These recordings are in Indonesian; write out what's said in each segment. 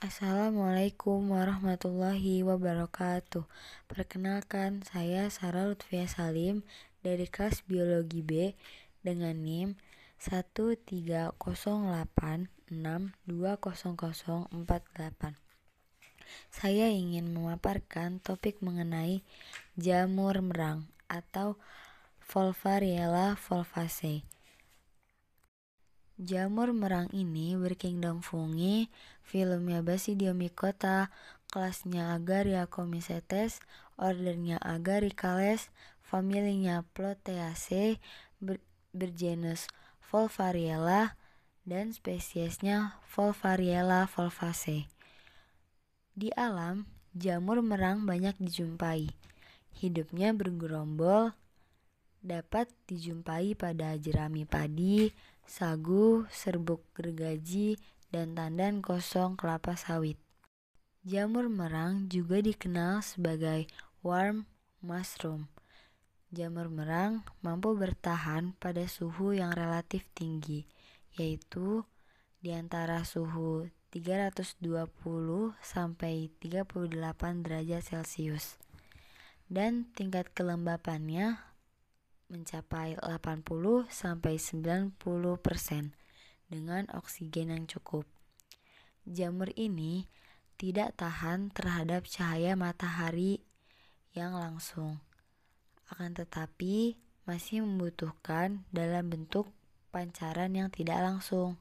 Assalamualaikum warahmatullahi wabarakatuh Perkenalkan, saya Sarah Lutfia Salim dari kelas Biologi B dengan NIM 1308620048 Saya ingin memaparkan topik mengenai jamur merang atau Volvariella volvaceae. Jamur merang ini berkingdom fungi, filumnya basidiomycota, kelasnya Agaria comicetes, ordernya Agaricales, familinya Proteaceae, ber bergenus Volvariella, dan spesiesnya Volvariella volvaceae. Di alam, jamur merang banyak dijumpai. Hidupnya bergerombol, dapat dijumpai pada jerami padi, sagu, serbuk gergaji, dan tandan kosong kelapa sawit. Jamur merang juga dikenal sebagai warm mushroom. Jamur merang mampu bertahan pada suhu yang relatif tinggi, yaitu di antara suhu 320 sampai 38 derajat Celcius. Dan tingkat kelembapannya mencapai 80 sampai 90% dengan oksigen yang cukup. Jamur ini tidak tahan terhadap cahaya matahari yang langsung. Akan tetapi masih membutuhkan dalam bentuk pancaran yang tidak langsung.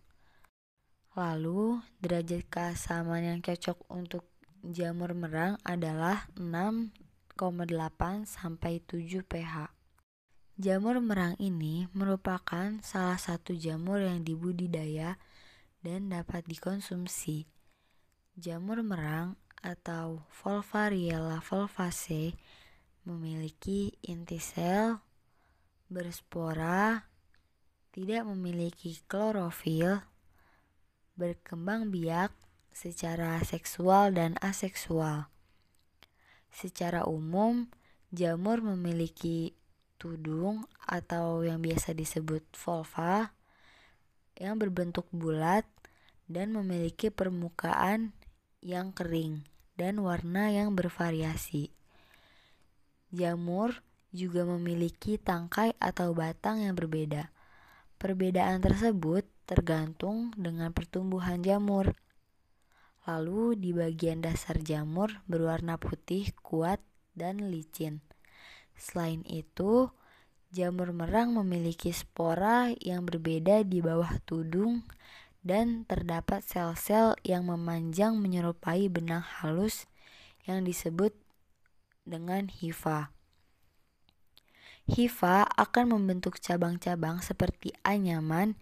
Lalu, derajat keasaman yang cocok untuk jamur merang adalah 6,8 sampai 7 pH. Jamur merang ini merupakan salah satu jamur yang dibudidaya dan dapat dikonsumsi. Jamur merang atau Volvariella volvace memiliki inti sel, berspora, tidak memiliki klorofil, berkembang biak secara seksual dan aseksual. Secara umum, jamur memiliki tudung atau yang biasa disebut volva yang berbentuk bulat dan memiliki permukaan yang kering dan warna yang bervariasi. Jamur juga memiliki tangkai atau batang yang berbeda. Perbedaan tersebut tergantung dengan pertumbuhan jamur. Lalu di bagian dasar jamur berwarna putih kuat dan licin. Selain itu, jamur merang memiliki spora yang berbeda di bawah tudung dan terdapat sel-sel yang memanjang menyerupai benang halus yang disebut dengan hifa. Hifa akan membentuk cabang-cabang seperti anyaman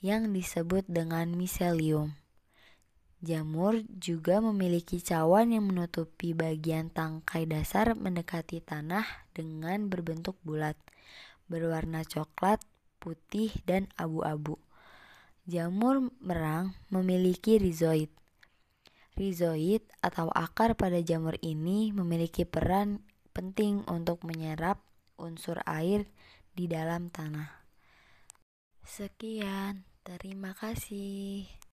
yang disebut dengan miselium. Jamur juga memiliki cawan yang menutupi bagian tangkai dasar mendekati tanah dengan berbentuk bulat, berwarna coklat, putih, dan abu-abu. Jamur merang memiliki rizoid. Rizoid atau akar pada jamur ini memiliki peran penting untuk menyerap unsur air di dalam tanah. Sekian, terima kasih.